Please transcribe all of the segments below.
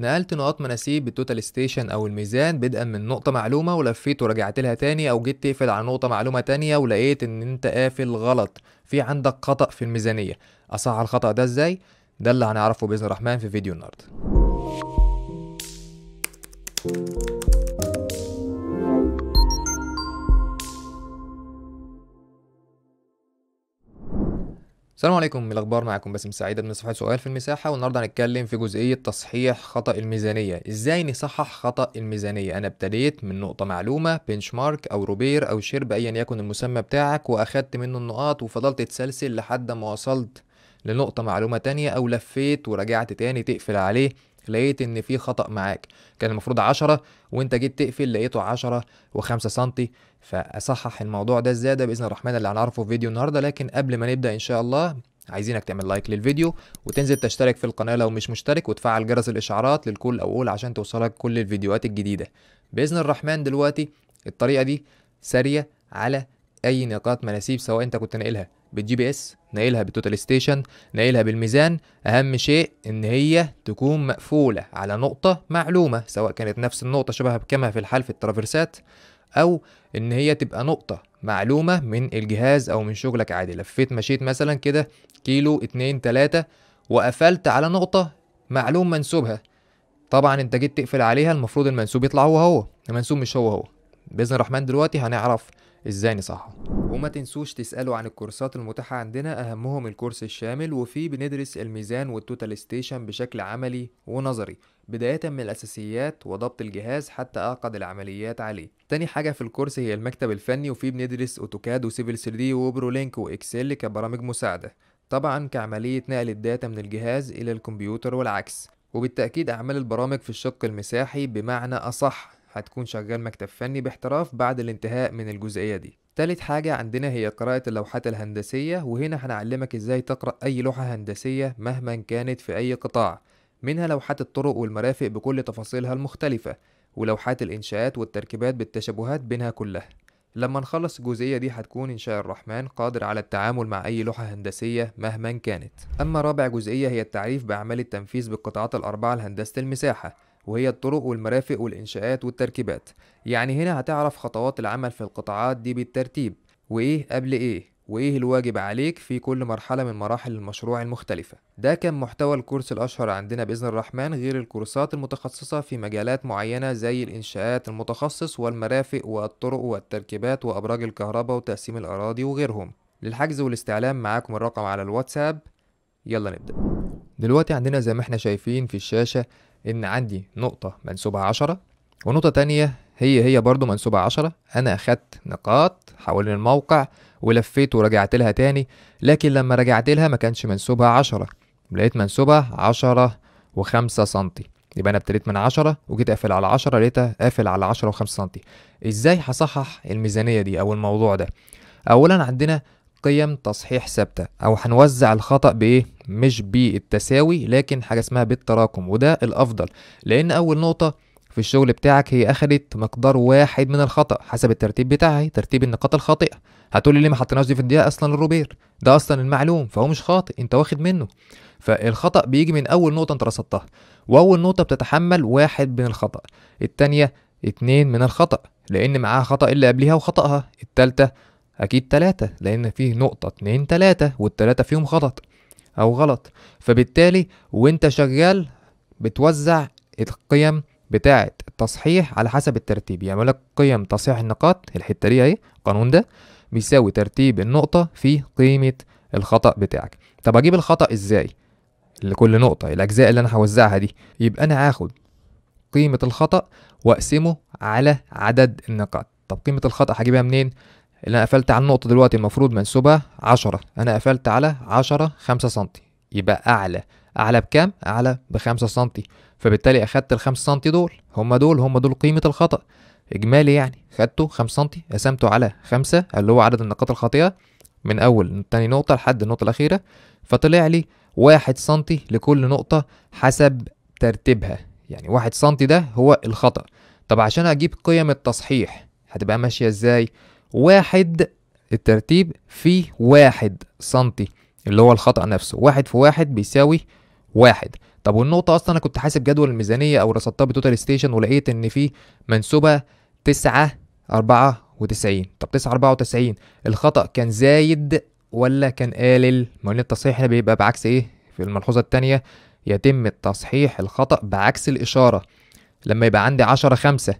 نقلت نقاط مناسيب بالتوتال ستيشن او الميزان بدءا من نقطه معلومه ولفيت ورجعت لها تاني او جيت تقفل على نقطه معلومه تانية ولقيت ان انت قافل غلط في عندك خطا في الميزانيه اصحح الخطا ده ازاي ده اللي هنعرفه باذن الرحمن في فيديو النهارده السلام عليكم إيه الاخبار معكم باسم سعيد من صفحه سؤال في المساحه والنهارده هنتكلم في جزئيه تصحيح خطا الميزانيه ازاي نصحح خطا الميزانيه انا ابتديت من نقطه معلومه بنش مارك او روبير او شيرب ايا يكن المسمى بتاعك واخدت منه النقاط وفضلت تسلسل لحد ما وصلت لنقطه معلومه تانية او لفيت ورجعت تاني تقفل عليه لقيت ان في خطا معاك كان المفروض 10 وانت جيت تقفل لقيته 10 و5 سم فاصحح الموضوع ده ازاي ده باذن الرحمن اللي هنعرفه في فيديو النهارده لكن قبل ما نبدا ان شاء الله عايزينك تعمل لايك للفيديو وتنزل تشترك في القناه لو مش مشترك وتفعل جرس الاشعارات للكل او اول عشان توصلك كل الفيديوهات الجديده باذن الرحمن دلوقتي الطريقه دي ساريه على اي نقاط مناسيب سواء انت كنت ناقلها بالجي بي اس ناقلها بالتوتال ستيشن ناقلها بالميزان اهم شيء ان هي تكون مقفوله على نقطه معلومه سواء كانت نفس النقطه شبه كما في الحال في الترافرسات او ان هي تبقى نقطه معلومه من الجهاز او من شغلك عادي لفيت مشيت مثلا كده كيلو اتنين تلاتة وقفلت على نقطه معلوم منسوبها طبعا انت جيت تقفل عليها المفروض المنسوب يطلع هو هو المنسوب مش هو هو باذن الرحمن دلوقتي هنعرف ازاي نصحها وما تنسوش تسألوا عن الكورسات المتاحة عندنا أهمهم الكورس الشامل وفيه بندرس الميزان والتوتال ستيشن بشكل عملي ونظري بداية من الأساسيات وضبط الجهاز حتى أعقد العمليات عليه تاني حاجة في الكورس هي المكتب الفني وفيه بندرس أوتوكاد وسيفل 3 وبرولينك وإكسل كبرامج مساعدة طبعا كعملية نقل الداتا من الجهاز إلى الكمبيوتر والعكس وبالتأكيد أعمال البرامج في الشق المساحي بمعنى أصح هتكون شغال مكتب فني باحتراف بعد الانتهاء من الجزئية دي تالت حاجة عندنا هي قراءة اللوحات الهندسية وهنا هنعلمك ازاي تقرأ أي لوحة هندسية مهما كانت في أي قطاع منها لوحات الطرق والمرافق بكل تفاصيلها المختلفة ولوحات الإنشاءات والتركيبات بالتشابهات بينها كلها لما نخلص الجزئية دي هتكون إن شاء الرحمن قادر على التعامل مع أي لوحة هندسية مهما كانت أما رابع جزئية هي التعريف بأعمال التنفيذ بالقطاعات الأربعة لهندسة المساحة وهي الطرق والمرافق والإنشاءات والتركيبات يعني هنا هتعرف خطوات العمل في القطاعات دي بالترتيب وإيه قبل إيه وإيه الواجب عليك في كل مرحلة من مراحل المشروع المختلفة ده كان محتوى الكورس الأشهر عندنا بإذن الرحمن غير الكورسات المتخصصة في مجالات معينة زي الإنشاءات المتخصص والمرافق والطرق والتركيبات وأبراج الكهرباء وتقسيم الأراضي وغيرهم للحجز والاستعلام معاكم الرقم على الواتساب يلا نبدأ دلوقتي عندنا زي ما احنا شايفين في الشاشة ان عندي نقطة منسوبة عشرة ونقطة تانية هي هي برضو منسوبة عشرة أنا أخدت نقاط حوالين الموقع ولفيت ورجعت لها تاني لكن لما رجعت لها ما كانش منسوبها عشرة لقيت منسوبها عشرة وخمسة سنتي يبقى أنا ابتديت من عشرة وجيت اقفل على عشرة لقيتها قافل على عشرة وخمسة سنتي إزاي هصحح الميزانية دي أو الموضوع ده أولا عندنا قيم تصحيح ثابته او هنوزع الخطا بايه مش بالتساوي لكن حاجه اسمها بالتراكم وده الافضل لان اول نقطه في الشغل بتاعك هي اخدت مقدار واحد من الخطا حسب الترتيب بتاعي ترتيب النقاط الخاطئه هتقولي ليه ما حطيناش دي في الدقيقه اصلا الروبير ده اصلا المعلوم فهو مش خاطئ انت واخد منه فالخطا بيجي من اول نقطه انت رصدتها واول نقطه بتتحمل واحد من الخطا الثانيه اتنين من الخطا لان معاها خطا اللي قبلها وخطاها الثالثه أكيد تلاتة لأن فيه نقطة اتنين تلاتة والتلاتة فيهم غلط أو غلط فبالتالي وأنت شغال بتوزع القيم بتاعة التصحيح على حسب الترتيب يعمل يعني لك قيم تصحيح النقاط الحتة دي أهي القانون ده بيساوي ترتيب النقطة في قيمة الخطأ بتاعك طب أجيب الخطأ إزاي لكل نقطة الأجزاء اللي أنا هوزعها دي يبقى أنا هاخد قيمة الخطأ وأقسمه على عدد النقاط طب قيمة الخطأ هجيبها منين اللي انا قفلت على النقطه دلوقتي المفروض منسوبها 10 انا قفلت على 10 5 سم يبقى اعلى اعلى بكام اعلى ب 5 سم فبالتالي اخدت ال 5 سم دول هم دول هم دول قيمه الخطا اجمالي يعني خدته 5 سم قسمته على 5 اللي هو عدد النقاط الخاطئه من اول تاني نقطه لحد النقطه الاخيره فطلع لي 1 سم لكل نقطه حسب ترتيبها يعني 1 سم ده هو الخطا طب عشان اجيب قيم التصحيح هتبقى ماشيه ازاي واحد الترتيب في واحد سنتي اللي هو الخطأ نفسه واحد في واحد بيساوي واحد طب والنقطة أصلا أنا كنت حاسب جدول الميزانية أو رصدتها بتوتال ستيشن ولقيت إن في منسوبة تسعة أربعة وتسعين طب تسعة أربعة وتسعين الخطأ كان زايد ولا كان قالل؟ ما التصحيح هنا بيبقى بعكس إيه؟ في الملحوظة التانية يتم التصحيح الخطأ بعكس الإشارة لما يبقى عندي عشرة خمسة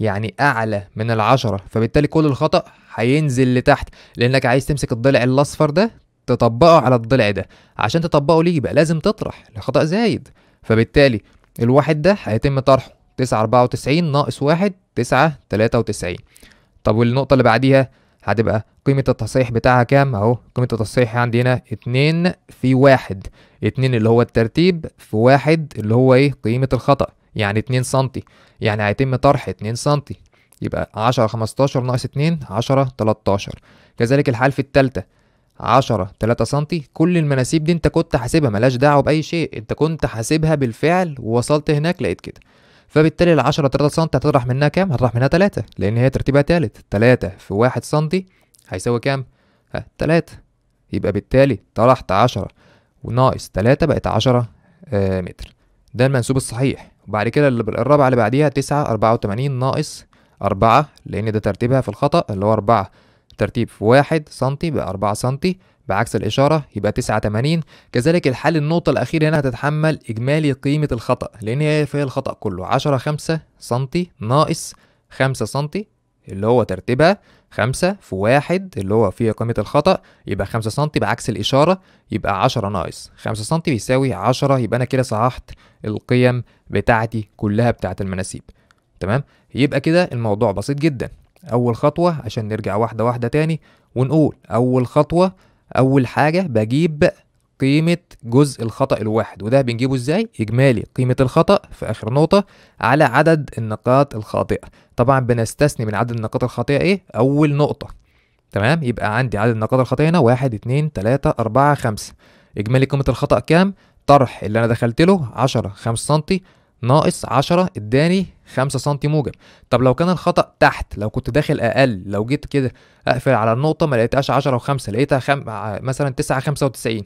يعني اعلى من العشرة فبالتالي كل الخطأ هينزل لتحت لانك عايز تمسك الضلع الاصفر ده تطبقه على الضلع ده عشان تطبقه ليه يبقى لازم تطرح لخطأ زايد فبالتالي الواحد ده هيتم طرحه تسعة أربعة وتسعين ناقص واحد تسعة تلاتة وتسعين طب والنقطة اللي بعديها هتبقى قيمة التصحيح بتاعها كام اهو قيمة التصحيح عندي هنا اتنين في واحد اتنين اللي هو الترتيب في واحد اللي هو ايه قيمة الخطأ يعني 2 سم يعني هيتم طرح 2 سم يبقى 10 15 ناقص 2 10 13 كذلك الحال في الثالثه 10 3 سم كل المناسيب دي انت كنت حاسبها ملاش دعوه باي شيء انت كنت حاسبها بالفعل ووصلت هناك لقيت كده فبالتالي ال 10 3 سم هتطرح منها كام هتطرح منها 3 لان هي ترتيبها ثالث 3 في 1 سم هيساوي كام ها 3 يبقى بالتالي طرحت 10 وناقص 3 بقت 10 آه، متر ده المنسوب الصحيح وبعد كده الرابعة اللي بعديها تسعة أربعة وتمانين ناقص أربعة لأن ده ترتيبها في الخطأ اللي هو أربعة ترتيب في واحد سنتي بأربعة سنتي بعكس الإشارة يبقى تسعة 89 كذلك الحل النقطة الأخيرة هنا هتتحمل إجمالي قيمة الخطأ لأن هي فيها الخطأ كله عشرة خمسة سنتي ناقص خمسة سنتي اللي هو ترتيبها خمسة في واحد اللي هو فيه قيمة الخطأ يبقى خمسة سنتي بعكس الإشارة يبقى عشرة ناقص خمسة سنتي بيساوي عشرة يبقى أنا كده صححت القيم بتاعتي كلها بتاعت المناسيب تمام يبقى كده الموضوع بسيط جدا أول خطوة عشان نرجع واحدة واحدة تاني ونقول أول خطوة أول حاجة بجيب قيمة جزء الخطأ الواحد وده بنجيبه ازاي؟ إجمالي قيمة الخطأ في آخر نقطة على عدد النقاط الخاطئة طبعا بنستثني من عدد النقاط الخاطئة إيه؟ أول نقطة تمام يبقى عندي عدد النقاط الخاطئة هنا 1 2 3 4 5 إجمالي قيمة الخطأ كام؟ طرح اللي أنا دخلت له 10 5 سنتي ناقص 10 اداني 5 سم موجب طب لو كان الخطا تحت لو كنت داخل اقل لو جيت كده اقفل على النقطه ما لقيتهاش 10 و5 لقيتها خم... مثلا 9 95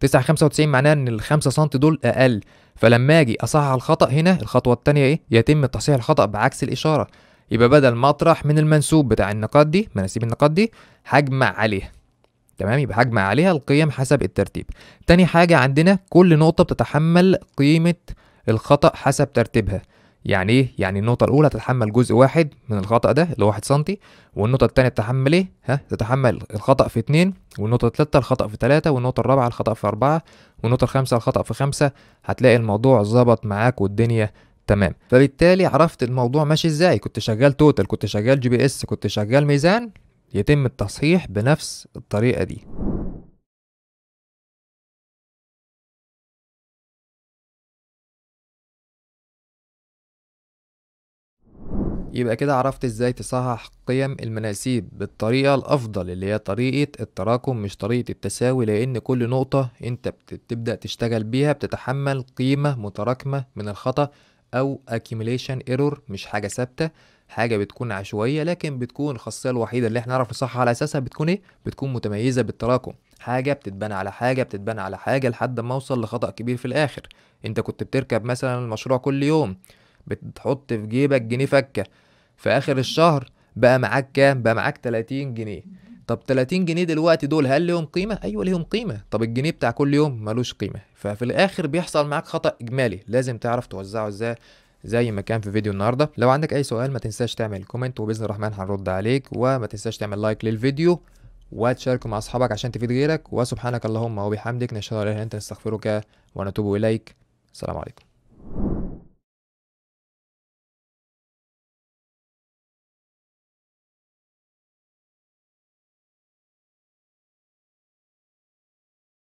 تسعة خمسة وتسعين معناه ان الخمسة 5 سم دول اقل فلما اجي اصحح الخطا هنا الخطوه الثانيه ايه يتم تصحيح الخطا بعكس الاشاره يبقى بدل ما اطرح من المنسوب بتاع النقاط دي مناسيب النقاط دي هجمع عليها تمام يبقى هجمع عليها القيم حسب الترتيب تاني حاجه عندنا كل نقطه بتتحمل قيمه الخطا حسب ترتيبها يعني ايه يعني النقطه الاولى تتحمل جزء واحد من الخطا ده اللي هو 1 سم والنقطه الثانيه تتحمل ايه ها تتحمل الخطا في 2 والنقطه الثالثه الخطا في 3 والنقطه الرابعه الخطا في 4 والنقطه الخامسه الخطا في 5 هتلاقي الموضوع ظبط معاك والدنيا تمام فبالتالي عرفت الموضوع ماشي ازاي كنت شغال توتال كنت شغال جي بي اس كنت شغال ميزان يتم التصحيح بنفس الطريقه دي يبقى كده عرفت ازاي تصحح قيم المناسيب بالطريقة الأفضل اللي هي طريقة التراكم مش طريقة التساوي لأن كل نقطة أنت بتبدأ تشتغل بيها بتتحمل قيمة متراكمة من الخطأ أو accumulation error مش حاجة ثابتة حاجة بتكون عشوائية لكن بتكون الخاصية الوحيدة اللي احنا نعرف نصحح على أساسها بتكون إيه؟ بتكون متميزة بالتراكم حاجه بتتبنى على حاجه بتتبنى على حاجه لحد ما اوصل لخطا كبير في الاخر انت كنت بتركب مثلا المشروع كل يوم بتحط في جيبك جنيه فكه في اخر الشهر بقى معاك كام بقى معاك 30 جنيه طب 30 جنيه دلوقتي دول هل لهم قيمه ايوه لهم قيمه طب الجنيه بتاع كل يوم ملوش قيمه ففي الاخر بيحصل معاك خطا اجمالي لازم تعرف توزعه ازاي زي ما كان في فيديو النهارده لو عندك اي سؤال ما تنساش تعمل كومنت وباذن الرحمن هنرد عليك وما تنساش تعمل لايك للفيديو وتشاركه مع اصحابك عشان تفيد غيرك وسبحانك اللهم وبحمدك نشهد ان لا اله الا انت نستغفرك ونتوب اليك السلام عليكم